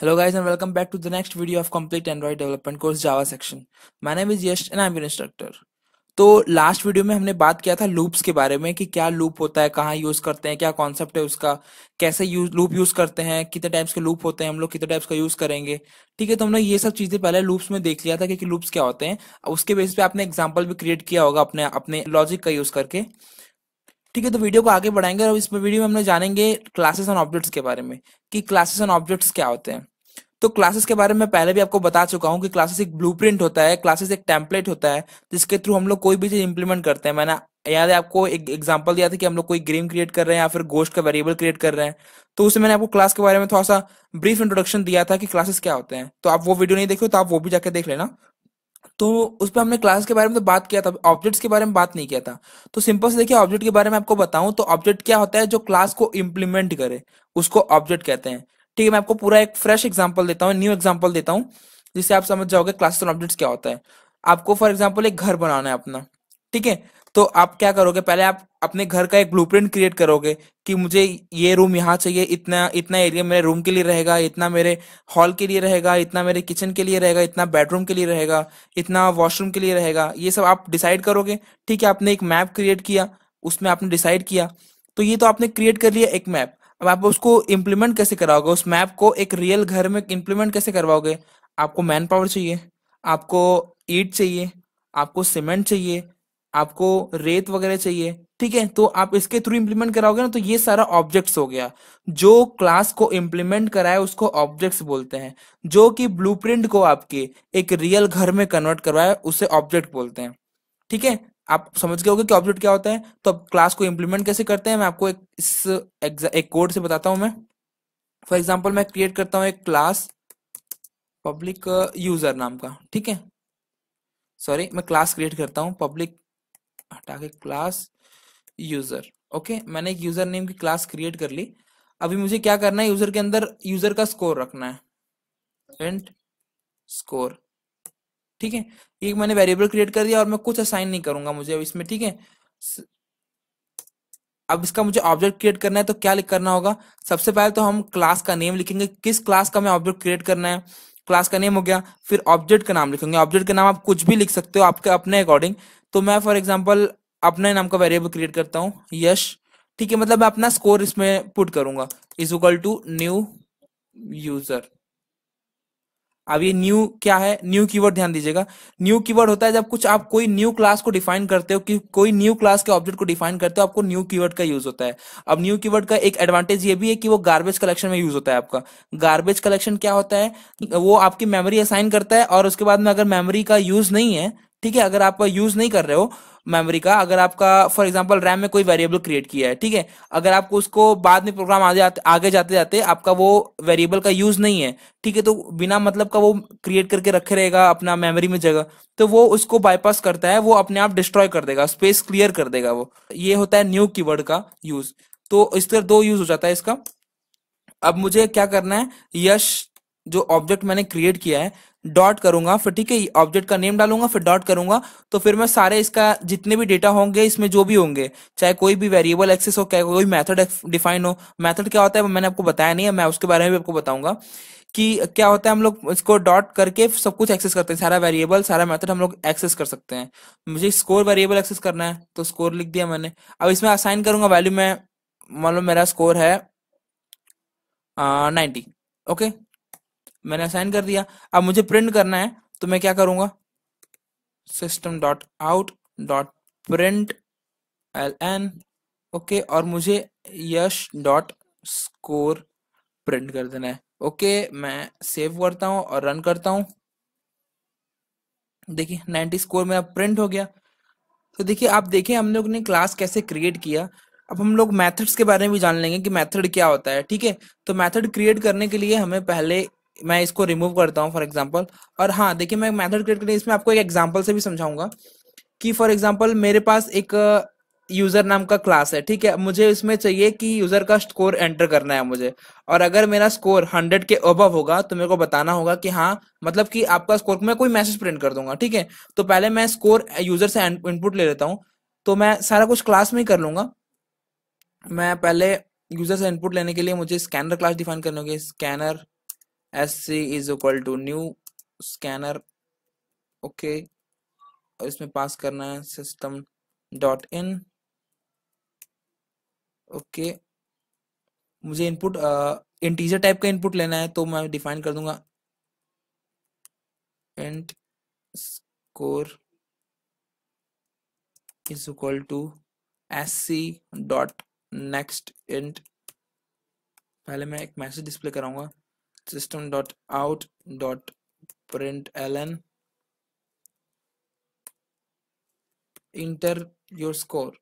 Hello guys and welcome back to the next video of complete Android development course Java section. My name is Yash and I'm your instructor. तो last video में हमने बात किया था loops के बारे में कि क्या लूप होता है कहाँ यूज करते हैं क्या कॉन्सेप्ट है उसका कैसे यूज लूप यूज करते हैं कितने टाइप्स के लूप होते हैं हम लोग कितने टाइप्स का यूज करेंगे ठीक है तो हमने ये सब चीजें पहले लूप्स में देख लिया था कि, लूप्स क्या होते हैं उसके बेस पे आपने एग्जाम्पल भी क्रिएट किया होगा अपने अपने लॉजिक का यूज करके ठीक है तो वीडियो को आगे बढ़ाएंगे और इस वीडियो में हमने जानेंगे क्लासेस ऑन ऑब्जेक्ट्स के बारे में कि क्लासेस ऑन ऑब्जेक्ट्स क्या होते हैं तो क्लासेस के बारे में पहले भी आपको बता चुका हूँ कि क्लासेस एक ब्लू होता है क्लासेस एक टेम्पलेट होता है जिसके थ्रू हम लोग कोई भी चीज इंप्लीमेंट करते हैं मैंने याद है आपको एक एग्जाम्पल दिया था कि हम लोग कोई ग्रीम क्रिएट कर रहे हैं या फिर गोश्त का वेरिएबल क्रिएट कर रहे हैं तो उसमें मैंने आपको क्लास के बारे में थोड़ा सा ब्रीफ इंट्रोडक्शन दिया था कि क्लासेस क्या होते हैं तो आप वो वीडियो नहीं देखो तो आप वो भी जाके देख लेना तो उस पर हमने क्लास के बारे में तो बात किया था ऑब्जेक्ट्स के बारे में बात नहीं किया था तो सिंपल से देखिए ऑब्जेक्ट के बारे में आपको बताऊं तो ऑब्जेक्ट क्या होता है जो क्लास को इम्प्लीमेंट करे उसको ऑब्जेक्ट कहते हैं ठीक है मैं आपको पूरा एक फ्रेश एग्जाम्पल देता हूँ न्यू एग्जाम्पल देता हूँ जिससे आप समझ जाओगे क्लासरूम अपडेट्स क्या होता है आपको फॉर एग्जाम्पल एक घर बनाना है अपना ठीक है तो आप क्या करोगे पहले आप अपने घर का एक ब्लूप्रिंट क्रिएट करोगे कि मुझे ये रूम यहाँ चाहिए इतना इतना एरिया मेरे रूम के लिए रहेगा इतना मेरे हॉल के लिए रहेगा इतना मेरे किचन के लिए रहेगा इतना बेडरूम के लिए रहेगा इतना वॉशरूम के लिए रहेगा ये सब आप डिसाइड करोगे ठीक है आपने एक मैप क्रिएट किया उसमें आपने डिसाइड किया तो ये तो आपने क्रिएट कर लिया एक मैप अब आप उसको इम्प्लीमेंट कैसे कराओगे उस मैप को एक रियल घर में इम्प्लीमेंट कैसे करवाओगे आपको मैन पावर चाहिए आपको ईट चाहिए आपको सीमेंट चाहिए आपको रेत वगैरह चाहिए ठीक है तो आप इसके थ्रू इम्प्लीमेंट कराओगे ना तो ये सारा ऑब्जेक्ट्स हो गया जो क्लास को इम्प्लीमेंट कराए उसको ऑब्जेक्ट्स बोलते हैं जो कि ब्लूप्रिंट को आपके एक रियल घर में कन्वर्ट करवाए उसे ऑब्जेक्ट बोलते हैं ठीक है आप समझ गए होंगे कि ऑब्जेक्ट क्या होता है तो अब क्लास को इम्प्लीमेंट कैसे करते हैं मैं आपको एक इस एक कोड से बताता हूं मैं फॉर एग्जाम्पल मैं क्रिएट करता हूँ एक क्लास पब्लिक यूजर नाम का ठीक है सॉरी मैं क्लास क्रिएट करता हूँ पब्लिक हटा के क्लास यूजर ओके मैंने एक यूजर नेम की क्लास क्रिएट कर ली अभी मुझे क्या करना है यूजर के अंदर यूजर का स्कोर रखना है एंड स्कोर ठीक है एक मैंने वेरिएबल क्रिएट कर दिया और मैं कुछ असाइन नहीं करूंगा मुझे अब इसमें ठीक है अब इसका मुझे ऑब्जेक्ट क्रिएट करना है तो क्या करना होगा सबसे पहले तो हम क्लास का नेम लिखेंगे किस क्लास का मैं ऑब्जेक्ट क्रिएट करना है क्लास का नेम हो गया फिर ऑब्जेक्ट का नाम लिखेंगे ऑब्जेक्ट का नाम आप कुछ भी लिख सकते हो आपके अपने अकॉर्डिंग तो मैं फॉर एग्जाम्पल अपने नाम का वेरिएबल क्रिएट करता हूँ यश ठीक है मतलब मैं अपना स्कोर इसमें पुट करूंगा is equal to new user अब ये न्यू क्या है न्यू कीवर्ड ध्यान दीजिएगा न्यू कीवर्ड होता है जब कुछ आप कोई न्यू क्लास को डिफाइन करते हो कि कोई न्यू क्लास के ऑब्जेक्ट को डिफाइन करते हो आपको न्यू कीवर्ड का यूज होता है अब न्यू कीवर्ड का एक एडवांटेज ये भी है कि वो गार्बेज कलेक्शन में यूज होता है आपका गार्बेज कलेक्शन क्या होता है वो आपकी मेमोरी असाइन करता है और उसके बाद में अगर मेमोरी का यूज नहीं है ठीक है अगर आप यूज नहीं कर रहे हो मेमोरी का अगर आपका फॉर एग्जाम्पल रैम में कोई वेरिएबल क्रिएट किया है ठीक है अगर आपको उसको बाद में प्रोग्राम आ जाते आगे जाते जाते आपका वो वेरिएबल का यूज नहीं है ठीक है तो बिना मतलब का वो क्रिएट करके रखे रहेगा अपना मेमोरी में जगह तो वो उसको बाईपास करता है वो अपने आप डिस्ट्रॉय कर देगा स्पेस क्लियर कर देगा वो ये होता है न्यू कीवर्ड का यूज तो इस तरह दो यूज हो जाता है इसका अब मुझे क्या करना है यश जो ऑब्जेक्ट मैंने क्रिएट किया है डॉट करूंगा फिर ठीक है ऑब्जेक्ट का नेम डालूंगा फिर डॉट करूंगा तो फिर मैं सारे इसका जितने भी डेटा होंगे इसमें जो भी होंगे चाहे कोई भी वेरिएबल एक्सेस हो क्या कोई मेथड डिफाइन हो मेथड क्या होता है मैंने आपको बताया नहीं है मैं उसके बारे में भी आपको बताऊंगा कि क्या होता है हम लोग इसको डॉट करके सब कुछ एक्सेस करते हैं सारा वेरिएबल सारा मेथड हम लोग एक्सेस कर सकते हैं मुझे स्कोर वेरिएबल एक्सेस करना है तो स्कोर लिख दिया मैंने अब इसमें असाइन करूंगा वैल्यू में मान लो मेरा स्कोर है नाइन्टी ओके मैंने असाइन कर दिया अब मुझे प्रिंट करना है तो मैं क्या करूंगा system dot out dot print L N okay और मुझे यश डॉट स्कोर प्रिंट कर देना है ओके मैं सेव करता हूँ और रन करता हूँ देखिए नाइनटी स्कोर मेरा प्रिंट हो गया तो देखिए आप देखिए हम लोग ने क्लास कैसे क्रिएट किया अब हम लोग मेथड्स के बारे में भी जान लेंगे कि मेथड क्या होता है ठीक है तो मेथड क्रिएट करने के लिए हमें पहले मैं इसको रिमूव करता हूँ फॉर एग्जाम्पल और हाँ देखिए मैं मैथड क्रिएट करें इसमें आपको एक एग्जाम्पल से भी समझाऊंगा कि फॉर एग्जाम्पल मेरे पास एक यूजर uh, नाम का क्लास है ठीक है मुझे इसमें चाहिए कि यूजर का स्कोर एंटर करना है मुझे और अगर मेरा स्कोर हंड्रेड के अबव होगा तो मेरे को बताना होगा कि हाँ मतलब कि आपका स्कोर मैं कोई मैसेज प्रिंट कर दूंगा ठीक है तो पहले मैं स्कोर यूजर से इनपुट ले लेता हूँ तो मैं सारा कुछ क्लास में ही कर लूंगा मैं पहले यूजर से इनपुट लेने के लिए मुझे स्कैनर क्लास डिफाइन करनी होगी scanner sc is equal to new scanner okay okay. और इसमें पास करना है सिस्टम डॉट इन ओके मुझे इनपुट इंटीजर टाइप का इनपुट लेना है तो मैं डिफाइन कर दूंगा int score is equal to S C dot next int पहले मैं एक मैसेज डिस्प्ले कराऊंगा system dot out dot ln enter your score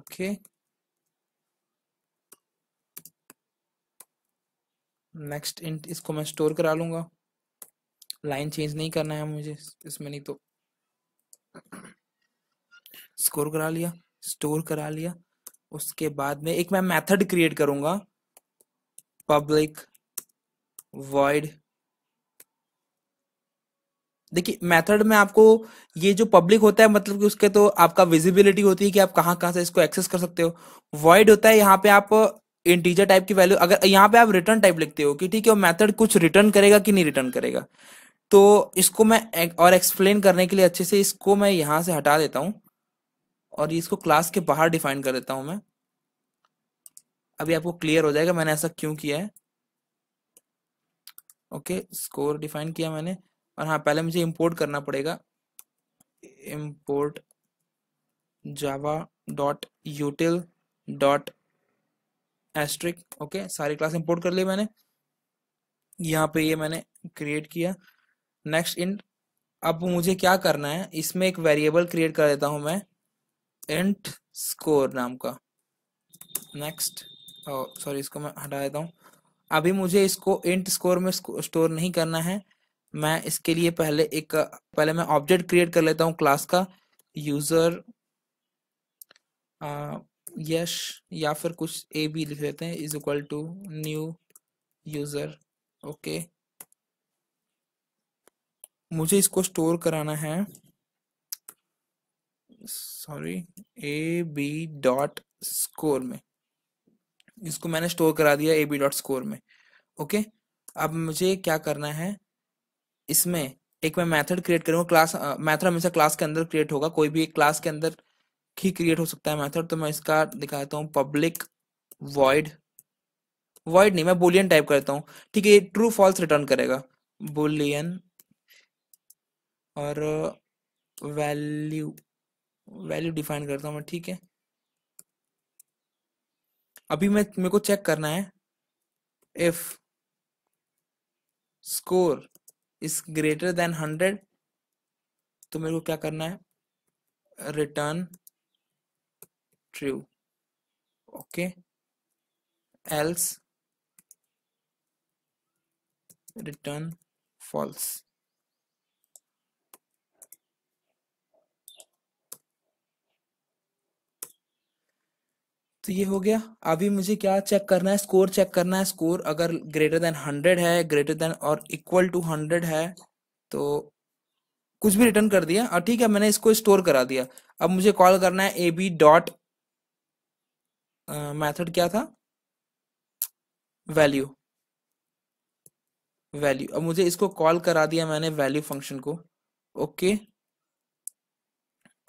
okay next int इसको मैं स्टोर करा लूंगा लाइन चेंज नहीं करना है मुझे इसमें नहीं तो स्कोर करा लिया स्टोर करा लिया उसके बाद में एक मैं मेथड क्रिएट करूंगा पब्लिक void देखिए मेथड में आपको ये जो पब्लिक होता है मतलब कि उसके तो आपका विजिबिलिटी होती है कि आप कहाँ कहाँ से इसको एक्सेस कर सकते हो वॉइड होता है यहाँ पे आप इंटीजर टाइप की वैल्यू अगर यहाँ पे आप रिटर्न टाइप लिखते हो कि ठीक है मेथड कुछ रिटर्न करेगा कि नहीं रिटर्न करेगा तो इसको मैं एक और एक्सप्लेन करने के लिए अच्छे से इसको मैं यहाँ से हटा देता हूँ और इसको क्लास के बाहर डिफाइन कर देता हूँ मैं अभी आपको क्लियर हो जाएगा मैंने ऐसा क्यों किया है ओके स्कोर डिफाइन किया मैंने और हाँ पहले मुझे इंपोर्ट करना पड़ेगा import Java dot util dot asterisk okay सारी क्लास इंपोर्ट कर ली मैंने यहाँ पे ये मैंने क्रिएट किया नेक्स्ट इंट अब मुझे क्या करना है इसमें एक वेरिएबल क्रिएट कर देता हूँ मैं इंट स्कोर नाम का नेक्स्ट सॉरी इसको मैं हटा देता हूँ अभी मुझे इसको इंट स्कोर में स्टोर नहीं करना है मैं इसके लिए पहले एक पहले मैं ऑब्जेक्ट क्रिएट कर लेता हूँ क्लास का यूजर यश uh, या फिर कुछ ए बी लिख लेते हैं is equal to new user okay मुझे इसको स्टोर कराना है sorry A B dot score में इसको मैंने स्टोर करा दिया ए बी डॉट स्कोर में ओके अब मुझे क्या करना है इसमें एक मैं मेथड क्रिएट करूँगा क्लास मेथड हमेशा क्लास के अंदर क्रिएट होगा कोई भी एक क्लास के अंदर ही क्रिएट हो सकता है मेथड तो मैं इसका दिखाता हूँ पब्लिक वॉइड वॉइड नहीं मैं बोलियन टाइप करता हूँ ठीक है ये ट्रू फॉल्स रिटर्न करेगा बोलियन और वैल्यू वैल्यू डिफाइन करता हूँ मैं ठीक है अभी मैं मेरे को चेक करना है if score is greater than hundred तो मेरे को क्या करना है return true okay else return false तो ये हो गया अभी मुझे क्या चेक करना है स्कोर चेक करना है स्कोर अगर ग्रेटर देन हंड्रेड है ग्रेटर देन और इक्वल टू हंड्रेड है तो कुछ भी रिटर्न कर दिया और ठीक है मैंने इसको स्टोर करा दिया अब मुझे कॉल करना है ए बी डॉट मैथड क्या था वैल्यू वैल्यू अब मुझे इसको कॉल करा दिया मैंने वैल्यू फंक्शन को ओके okay.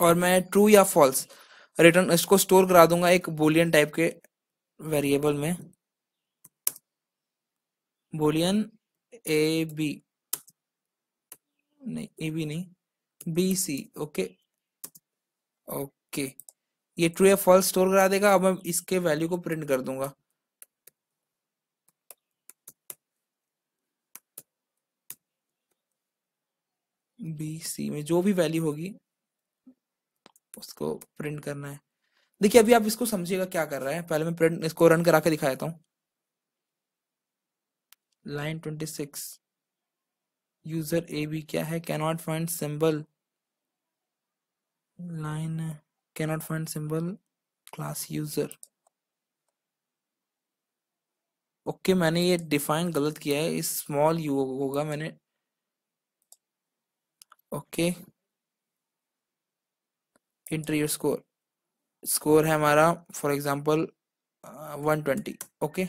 और मैं ट्रू या फॉल्स रिटर्न इसको स्टोर करा दूंगा एक बोलियन टाइप के वेरिएबल में बोलियन ए बी नहीं ए बी नहीं बी सी ओके ओके ये ट्रू या फॉल्स स्टोर करा देगा अब मैं इसके वैल्यू को प्रिंट कर दूंगा बी सी में जो भी वैल्यू होगी उसको प्रिंट करना है देखिए अभी आप इसको समझिएगा क्या कर रहा है पहले मैं प्रिंट इसको रन करा के दिखा देता हूँ line twenty six user A B क्या है not find symbol line not find symbol class user okay मैंने ये डिफाइन गलत किया है इस स्मॉल यू होगा मैंने okay okay. Enter your score score है हमारा for example one twenty okay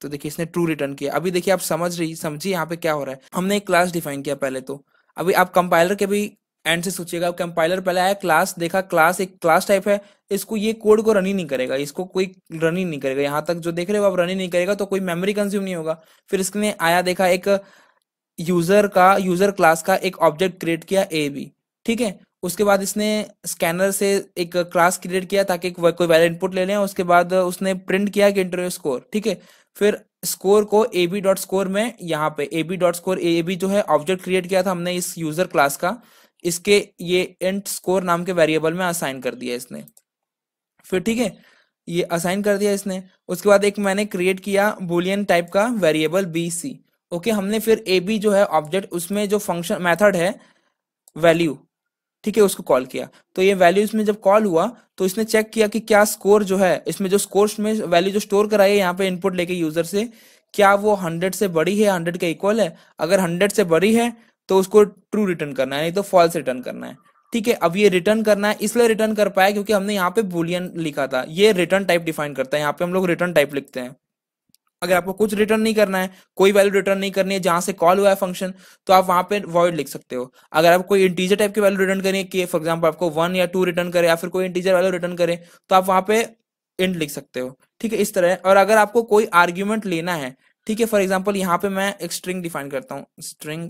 तो देखिए इसने ट्रू रिटर्न किया अभी देखिए आप समझ रही समझिए यहाँ पे क्या हो रहा है हमने एक क्लास डिफाइन किया पहले तो अभी आप कंपाइलर के भी एंड से सोचिएगा कंपाइलर पहले आया क्लास देखा क्लास एक क्लास टाइप है इसको ये कोड को रन ही नहीं करेगा इसको कोई रन ही नहीं करेगा यहाँ तक जो देख रहे हो आप रन ही नहीं करेगा तो कोई मेमोरी कंज्यूम नहीं होगा फिर इसने आया देखा एक यूजर का यूजर क्लास का एक ऑब्जेक्ट क्रिएट किया ए बी ठीक है उसके बाद इसने स्कैनर से एक क्लास क्रिएट किया ताकि कोई वैलिड इनपुट ले लें उसके बाद उसने प्रिंट किया कि इंटरव्यू स्कोर ठीक है फिर स्कोर को ए बी डॉट स्कोर में यहाँ पे A B dot score A B जो है ऑब्जेक्ट क्रिएट किया था हमने इस यूजर क्लास का इसके ये इंट स्कोर नाम के वेरिएबल में असाइन कर दिया इसने फिर ठीक है ये असाइन कर दिया इसने उसके बाद एक मैंने क्रिएट किया बुलियन टाइप का वेरिएबल बी सी ओके हमने फिर ए बी जो है ऑब्जेक्ट उसमें जो फंक्शन मेथड है वैल्यू ठीक है उसको कॉल किया तो ये वैल्यू इसमें जब कॉल हुआ तो इसने चेक किया कि क्या स्कोर जो है इसमें जो स्कोर में वैल्यू जो स्टोर कराई है यहाँ पे इनपुट लेके यूजर से क्या वो हंड्रेड से बड़ी है हंड्रेड का इक्वल है अगर हंड्रेड से बड़ी है तो उसको ट्रू रिटर्न करना है नहीं तो फॉल्स रिटर्न करना है ठीक है अब ये रिटर्न करना है इसलिए रिटर्न कर पाया क्योंकि हमने यहाँ पे बुलियन लिखा था ये रिटर्न टाइप डिफाइन करता है यहाँ पे हम लोग रिटर्न टाइप लिखते हैं अगर आपको कुछ रिटर्न नहीं करना है कोई वैल्यू रिटर्न नहीं करनी है जहां से कॉल हुआ है फंक्शन तो आप वहां पे वॉइड लिख सकते हो अगर आप कोई इंटीजर टाइप की वैल्यू रिटर्न करें कि फॉर एग्जाम्पल आपको वन या टू रिटर्न करे या फिर कोई इंटीजर वैल्यू रिटर्न करें तो आप वहां पे इंट लिख सकते हो ठीक है इस तरह और अगर आपको कोई आर्ग्यूमेंट लेना है ठीक है फॉर एग्जाम्पल यहाँ पे मैं एक स्ट्रिंग डिफाइन करता हूँ स्ट्रिंग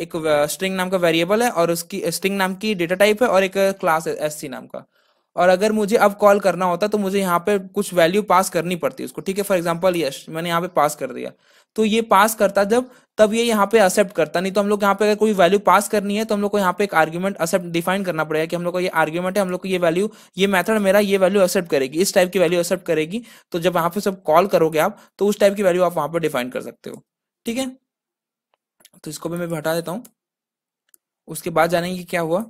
एक स्ट्रिंग नाम का वेरिएबल है और उसकी स्ट्रिंग नाम की डेटा टाइप है और एक क्लास है एस नाम का और अगर मुझे अब कॉल करना होता तो मुझे यहाँ पे कुछ वैल्यू पास करनी पड़ती उसको ठीक है फॉर एग्जाम्पल यश मैंने यहाँ पे पास कर दिया तो ये पास करता जब तब ये यहाँ पे एक्सेप्ट करता नहीं तो हम लोग यहाँ पे अगर कोई वैल्यू पास करनी है तो हम लोग को यहाँ पे एक आर्ग्यूमेंट एक्सेप्ट डिफाइन करना पड़ेगा कि हम लोग को ये आर्ग्यूमेंट है हम लोग को ये वैल्यू ये मेथड मेरा ये वैल्यू एक्सेप्ट करेगी इस टाइप की वैल्यू एक्सेप्ट करेगी तो जब यहाँ पे सब कॉल करोगे आप तो उस टाइप की वैल्यू आप वहाँ पर डिफाइन कर सकते हो ठीक है तो इसको भी मैं हटा देता हूँ उसके बाद जानेंगे क्या हुआ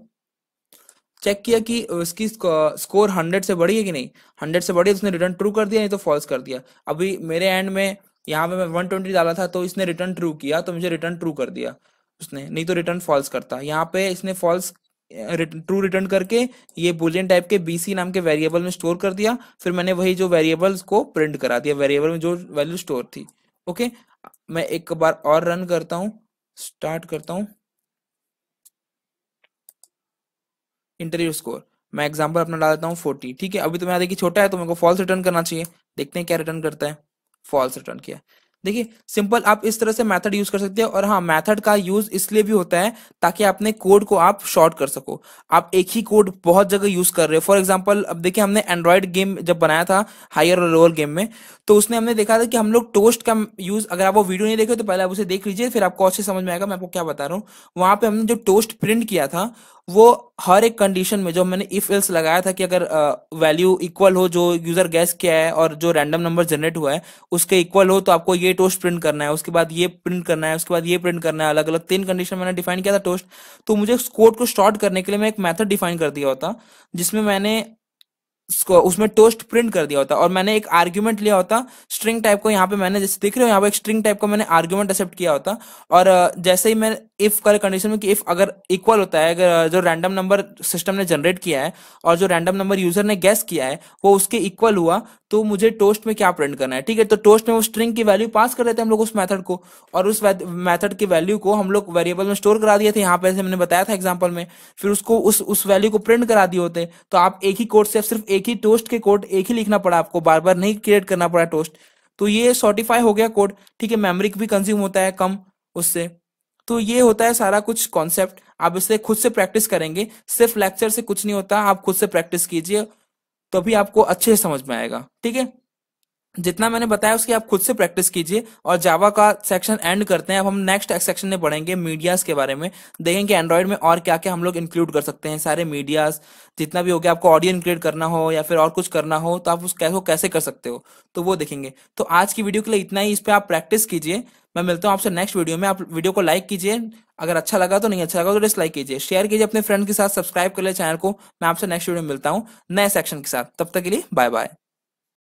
चेक किया कि उसकी स्कोर हंड्रेड से बढ़ी है कि नहीं हंड्रेड से बढ़ी उसने रिटर्न ट्रू कर दिया नहीं तो फॉल्स कर दिया अभी मेरे एंड में यहाँ पे मैं वन ट्वेंटी डाला था तो इसने रिटर्न ट्रू किया तो मुझे रिटर्न ट्रू कर दिया उसने नहीं तो रिटर्न फॉल्स करता यहाँ पे इसने फॉल्स ट्रू रिटर्न करके ये बुलियन टाइप के बीसी नाम के वेरिएबल में स्टोर कर दिया फिर मैंने वही जो वेरिएबल्स को प्रिंट करा दिया वेरिएबल में जो वैल्यू स्टोर थी ओके मैं एक बार और रन करता हूँ स्टार्ट करता हूँ इंटरव्यू स्कोर मैं एग्जाम्पल अपना डाल देता हूँ फोर्टी ठीक है अभी तो मैं देखिए छोटा है तो मेरे को फॉल्स रिटर्न करना चाहिए देखते हैं क्या रिटर्न करता है फॉल्स रिटर्न किया देखिए सिंपल आप इस तरह से मेथड यूज कर सकते हैं और हाँ मेथड का यूज इसलिए भी होता है ताकि अपने कोड को आप शॉर्ट कर सको आप एक ही कोड बहुत जगह यूज कर रहे हो फॉर एग्जांपल अब देखिए हमने एंड्रॉयड गेम जब बनाया था हायर और लोअर गेम में तो उसने हमने देखा था कि हम लोग टोस्ट का यूज अगर आप वो वीडियो नहीं देखे तो पहले आप उसे देख लीजिए फिर आपको अच्छे समझ में आएगा मैं आपको क्या बता रहा हूँ वहां पर हमने जो टोस्ट प्रिंट किया था वो हर एक कंडीशन में जो मैंने इफ एल्स लगाया था कि अगर वैल्यू इक्वल हो जो यूजर गैस किया है और जो रैंडम नंबर जनरेट हुआ है उसके इक्वल हो तो आपको ये टोस्ट प्रिंट करना है उसके बाद ये प्रिंट करना है उसके बाद ये प्रिंट करना है अलग अलग तीन कंडीशन मैंने डिफाइन किया था टोस्ट तो मुझे उस कोड को स्टॉर्ट करने के लिए मैं एक मैथड डिफाइन कर दिया होता जिसमें मैंने उसमें टोस्ट प्रिंट कर दिया होता और मैंने एक आर्ग्यूमेंट लिया होता स्ट्रिंग टाइप को यहाँ पे मैंने जैसे देख रहे हो यहाँ पे एक स्ट्रिंग टाइप का मैंने आर्ग्यूमेंट एक्सेप्ट किया होता और जैसे ही मैं इफ कर कंडीशन में कि इफ अगर इक्वल होता है अगर जो रैंडम नंबर सिस्टम ने जनरेट किया है और जो रैंडम नंबर यूजर ने गैस किया है वो उसके इक्वल हुआ तो मुझे टोस्ट में क्या प्रिंट करना है ठीक है तो टोस्ट में वो स्ट्रिंग की वैल्यू पास कर देते हैं हम लोग उस मेथड को और उस मेथड की वैल्यू को हम लोग वेरिएबल में स्टोर करा दिए थे यहाँ पे हमने बताया था एग्जाम्पल में फिर उसको उस उस वैल्यू को प्रिंट करा दिए होते तो आप एक ही कोड से सिर्फ एक ही टोस्ट के कोड एक ही लिखना पड़ा आपको बार बार नहीं क्रिएट करना पड़ा टोस्ट तो ये सॉर्टिफाई हो गया कोड ठीक है मेमोरी भी कंज्यूम होता है कम उससे तो ये होता है सारा कुछ कॉन्सेप्ट आप इसे खुद से प्रैक्टिस करेंगे सिर्फ लेक्चर से कुछ नहीं होता आप खुद से प्रैक्टिस कीजिए तो भी आपको अच्छे से समझ में आएगा ठीक है जितना मैंने बताया उसकी आप खुद से प्रैक्टिस कीजिए और जावा का सेक्शन एंड करते हैं अब हम नेक्स्ट सेक्शन में पढ़ेंगे मीडियाज के बारे में देखेंगे एंड्रॉइड में और क्या क्या हम लोग इंक्लूड कर सकते हैं सारे मीडियाज जितना भी हो गया आपको ऑडियो इंक्लूड करना हो या फिर और कुछ करना हो तो आप उस कैसे कर सकते हो तो वो देखेंगे तो आज की वीडियो के लिए इतना ही इस पर आप प्रैक्टिस कीजिए मैं मिलता हूँ आपसे नेक्स्ट वीडियो में आप वीडियो को लाइक कीजिए अगर अच्छा लगा तो नहीं अच्छा लगा तो डिसलाइक कीजिए शेयर कीजिए अपने फ्रेंड के साथ सब्सक्राइब कर ले चैनल को मैं आपसे नेक्स्ट वीडियो में मिलता हूँ नए सेक्शन के साथ तब तक के लिए बाय बाय